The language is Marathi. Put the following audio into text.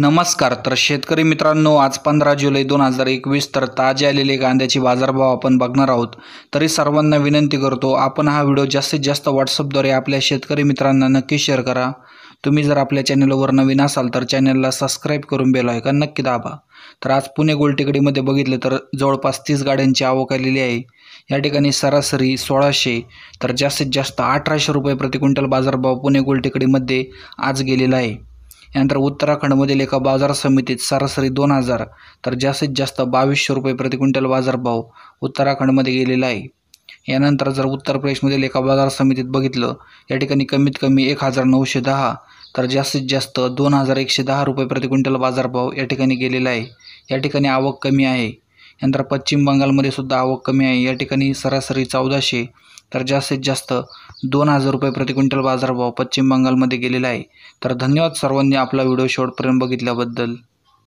नमस्कार तर शेतकरी मित्रांनो आज पंधरा जुलै दोन हजार एकवीस तर ताजे आलेले कांद्याचे बाजारभाव आपण बघणार आहोत तरी सर्वांना विनंती करतो आपण हा व्हिडिओ जास्तीत जास्त व्हॉट्सअपद्वारे आपल्या शेतकरी मित्रांना नक्की शेअर करा तुम्ही जर आपल्या चॅनलवर नवीन असाल तर चॅनलला सबस्क्राईब करून बेल आहे का नक्की दाबा तर आज पुणे गोलटेकडीमध्ये बघितलं तर जवळपास तीस गाड्यांची आवक आलेली आहे या ठिकाणी सरासरी सोळाशे तर जास्तीत जास्त अठराशे रुपये प्रति क्विंटल बाजारभाव पुणे गोलटेकडीमध्ये आज गेलेला आहे यानंतर उत्तराखंडमधील एका बाजार समितीत सरासरी दोन हजार तर जास्तीत जास्त बावीसशे रुपये प्रति क्विंटल बाजारभाव उत्तराखंडमध्ये गेलेला आहे यानंतर जर उत्तर प्रदेशमधील एका बाजार समितीत बघितलं या ठिकाणी कमीत कमी एक हजार नऊशे दहा तर जास्तीत जास्त दोन हजार एकशे दहा रुपये प्रति क्विंटल बाजारभाव या ठिकाणी गेलेला आहे या ठिकाणी आवक कमी आहे यंतर पश्चिम बंगालमध्ये सुद्धा आवक कमी आहे या ठिकाणी सरासरी चौदाशे तर जास्तीत जास्त दोन हजार रुपये प्रति क्विंटल बाजारभाव पश्चिम बंगालमध्ये गेलेला आहे तर धन्यवाद सर्वांनी आपला व्हिडिओ शेवटपर्यंत बघितल्याबद्दल